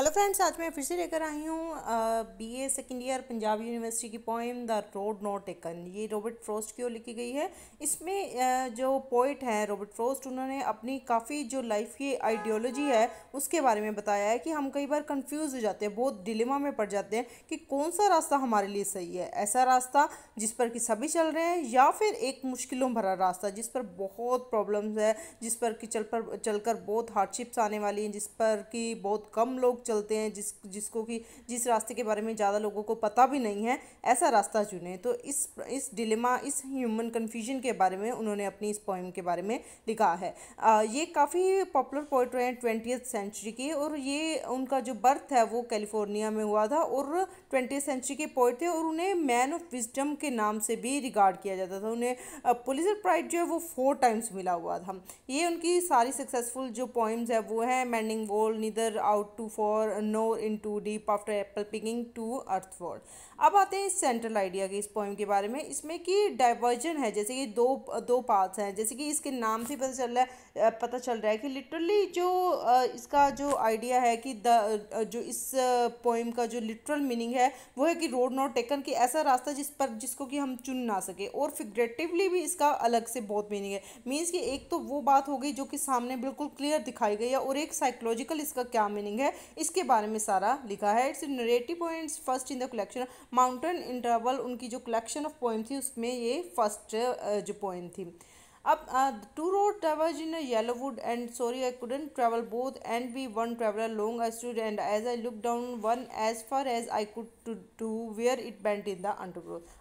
Hello friends आज मैं फिर से लेकर आई हूँ B A second year Punjab university की poem the road not taken ये रॉबर्ट फ्रोस्ट की ओर लिखी गई है इसमें uh, जो पोइट हैं रॉबर्ट फ्रोस्ट उन्होंने अपनी काफ़ी जो लाइफ की आइडियोलॉजी है उसके बारे में बताया है कि हम कई बार कंफ्यूज हो जाते हैं बहुत डिलेमा में पड़ जाते हैं कि कौन सा रास्ता हमारे लिए सही है ऐसा रास्ता जिस पर कि सभी चल रहे हैं या फिर एक मुश्किलों भरा रास्ता जिस पर बहुत प्रॉब्लम्स है जिस पर कि चल पर चल बहुत हार्डशिप्स आने वाली हैं जिस पर कि बहुत कम लोग चलते हैं जिस जिसको कि जिस रास्ते के बारे में ज़्यादा लोगों को पता भी नहीं है ऐसा रास्ता चुने तो इस इस डिलेमा इस ह्यूमन कन्फ्यूजन के बारे में उन्होंने अपनी इस पोइम के बारे में लिखा है आ, ये काफ़ी पॉपुलर पोइट रहे हैं ट्वेंटी सेंचुरी के और ये उनका जो बर्थ है वो कैलिफोर्निया में हुआ था और ट्वेंटी सेंचुरी के पोइट थे और उन्हें मैन ऑफ विजडम के नाम से भी रिगार्ड किया जाता था उन्हें पुलिसर प्राइड जो है वो फोर टाइम्स मिला हुआ था ये उनकी सारी सक्सेसफुल जो पोइम्स है वो हैं mending wall neither out too far और nor in too deep after apple picking to earth earthward अब आते हैं इस सेंट्रल आइडिया के इस पोइम के बारे में इसमें कि डाइवर्जन है जैसे कि दो दो पार्ट्स हैं जैसे कि इसके नाम से पता चल रहा है पता चल रहा है कि लिटरली जो इसका जो आइडिया है कि द जो इस पोइम का जो लिटरल मीनिंग है वो है कि रोड नॉट टेकन कि ऐसा रास्ता जिस पर जिसको कि हम चुन ना सके और फिगरेटिवली भी इसका अलग से बहुत मीनिंग है मीन्स कि एक तो वो बात हो गई जो कि सामने बिल्कुल क्लियर दिखाई गई है और एक साइकोलॉजिकल इसका क्या मीनिंग है इसके बारे में सारा लिखा है it's narrative points first in the collection mountain interval उनकी जो कलेक्शन ऑफ पोइम थी उसमें ये फर्स्ट जो पोइम थी अब two uh, road road in yellow wood and sorry I couldn't sorry both and travel one and be one I long I stood and as I looked down one to far as I could to do where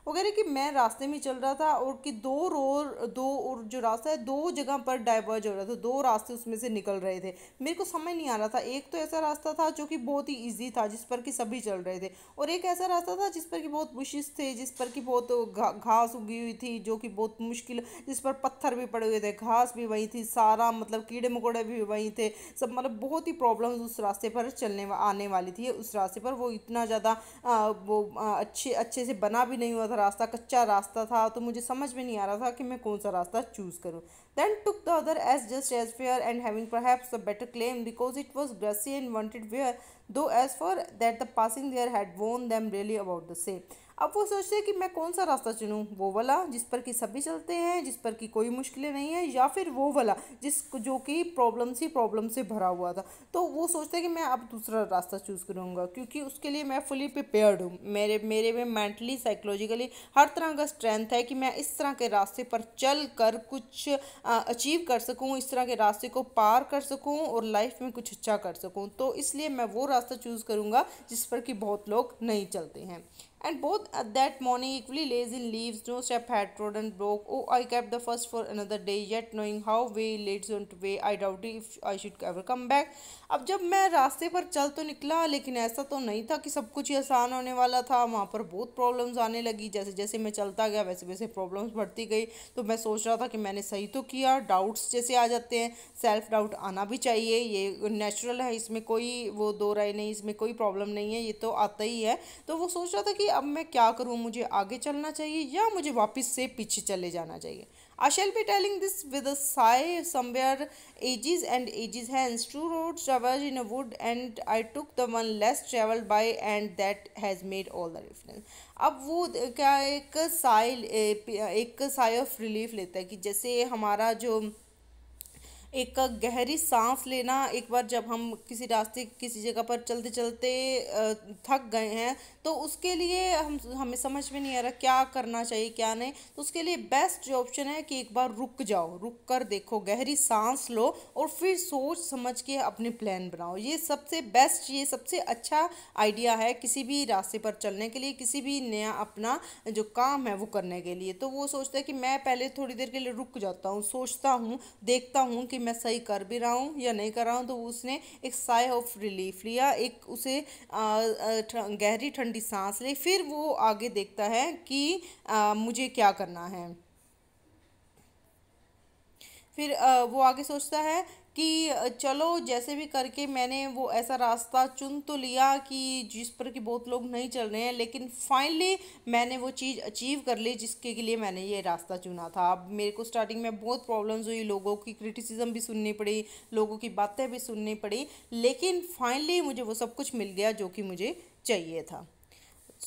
वो कह रहे कि मैं रास्ते में चल रहा था और कि दो रो दो और जो रास्ता है दो जगह पर डाइवर्ज हो रहा था दो रास्ते उसमें से निकल रहे थे मेरे को समझ नहीं आ रहा था एक तो ऐसा रास्ता था जो कि बहुत ही ईजी था जिस पर कि सभी चल रहे थे और एक ऐसा रास्ता था जिस पर कि बहुत बुशिश थे जिस पर कि बहुत घास उगी हुई थी जो कि बहुत मुश्किल जिस पर पत्थर पत्थर भी पड़े हुए थे घास भी वहीं थी सारा मतलब कीड़े मकोड़े भी वहीं थे सब मतलब बहुत ही प्रॉब्लम उस रास्ते पर चलने आने वाली थी उस रास्ते पर वो इतना ज़्यादा वो अच्छे अच्छे से बना भी नहीं हुआ था रास्ता कच्चा रास्ता था तो मुझे समझ में नहीं आ रहा था कि मैं कौन सा रास्ता चूज़ करूँ then took the other as just as fair and having perhaps a better claim because it was grassy and wanted wear though as for that the passing there had worn them really about the same अब वो सोचते हैं कि मैं कौन सा रास्ता चुनूँ वो वाला जिस पर कि सभी चलते हैं जिस पर कि कोई मुश्किलें नहीं है या फिर वो वाला जिस जो कि प्रॉब्लम ही प्रॉब्लम से भरा हुआ था तो वो सोचते हैं कि मैं अब दूसरा रास्ता चूज़ करूँगा क्योंकि उसके लिए मैं फुली प्रिपेयर्ड हूँ मेरे मेरे में मैंटली साइकोलॉजिकली हर तरह का स्ट्रेंथ है कि मैं इस तरह के रास्ते पर चल कर कुछ अचीव कर सकूँ इस तरह के रास्ते को पार कर सकूँ और लाइफ में कुछ अच्छा कर सकूँ तो इसलिए मैं वो रास्ता चूज़ करूँगा जिस पर कि बहुत लोग नहीं चलते हैं and both at that morning equally lays in leaves, no step had trodden broke. Oh, I kept the first for another day, yet knowing how way leads on to way, I doubted if I should ever come back. अब जब मैं रास्ते पर चल तो निकला लेकिन ऐसा तो नहीं था कि सब कुछ ही आसान होने वाला था वहाँ पर बहुत प्रॉब्लम्स आने लगी जैसे जैसे मैं चलता गया वैसे वैसे प्रॉब्लम्स बढ़ती गई तो मैं सोच रहा था कि मैंने सही तो किया डाउट्स जैसे आ जाते हैं सेल्फ डाउट आना भी चाहिए ये नेचुरल है इसमें कोई वो दो राय नहीं इसमें कोई प्रॉब्लम नहीं है ये तो आता ही है तो वो सोच रहा था कि अब मैं क्या करूँ मुझे आगे चलना चाहिए या मुझे वापस से पीछे चले जाना चाहिए I shall be telling this with a sigh somewhere ages and ages hence two roads traversed in a wood and I took the one less travelled by and that has made all the difference अब वो क्या एक साइल एक sigh of relief लेता है कि जैसे हमारा जो एक गहरी सांस लेना एक बार जब हम किसी रास्ते किसी जगह पर चलते चलते थक गए हैं तो उसके लिए हम हमें समझ में नहीं आ रहा क्या करना चाहिए क्या नहीं तो उसके लिए बेस्ट जो ऑप्शन है कि एक बार रुक जाओ रुक कर देखो गहरी सांस लो और फिर सोच समझ के अपने प्लान बनाओ ये सबसे बेस्ट ये सबसे अच्छा आइडिया है किसी भी रास्ते पर चलने के लिए किसी भी नया अपना जो काम है वो करने के लिए तो वो सोचता है कि मैं पहले थोड़ी देर के लिए रुक जाता हूँ सोचता हूँ देखता हूँ कि मैं सही कर भी रहा हूँ या नहीं कर रहा हूँ तो उसने एक साई ऑफ रिलीफ लिया एक उसे गहरी ठंडी सांस ली फिर वो आगे देखता है कि मुझे क्या करना है फिर वो आगे सोचता है कि चलो जैसे भी करके मैंने वो ऐसा रास्ता चुन तो लिया कि जिस पर कि बहुत लोग नहीं चल रहे हैं लेकिन फाइनली मैंने वो चीज़ अचीव कर ली जिसके लिए मैंने ये रास्ता चुना था अब मेरे को स्टार्टिंग में बहुत प्रॉब्लम्स हुई लोगों की क्रिटिसिज्म भी सुननी पड़ी लोगों की बातें भी सुननी पड़ी लेकिन फाइनली मुझे वो सब कुछ मिल गया जो कि मुझे चाहिए था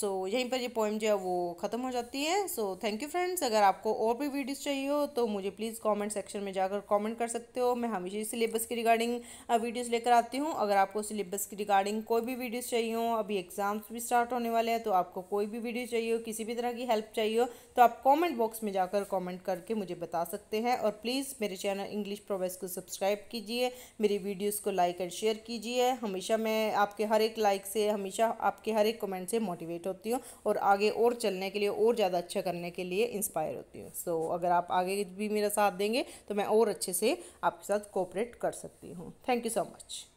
सो so, यहीं पर ये पोइम जो है वो ख़त्म हो जाती है सो थैंक यू फ्रेंड्स अगर आपको और भी वीडियोस चाहिए हो तो मुझे प्लीज़ कमेंट सेक्शन में जाकर कमेंट कर सकते हो मैं हमेशा सिलेबस के रिगार्डिंग वीडियोस लेकर आती हूँ अगर आपको सिलेबस के रिगार्डिंग कोई भी वीडियोस चाहिए हो अभी एग्ज़ाम्स भी स्टार्ट होने वाले हैं तो आपको कोई भी वीडियो चाहिए हो किसी भी तरह की हेल्प चाहिए हो तो आप कॉमेंट बॉक्स में जाकर कॉमेंट करके मुझे बता सकते हैं और प्लीज़ मेरे चैनल इंग्लिश प्रोवेस को सब्सक्राइब कीजिए मेरी वीडियोज़ को लाइक एंड शेयर कीजिए हमेशा मैं आपके हर एक लाइक से हमेशा आपके हर एक कॉमेंट से मोटिवेट मोटिवेट होती हूँ और आगे और चलने के लिए और ज़्यादा अच्छा करने के लिए इंस्पायर होती हूँ सो so, अगर आप आगे भी मेरा साथ देंगे तो मैं और अच्छे से आपके साथ कोऑपरेट कर सकती हूँ थैंक यू सो मच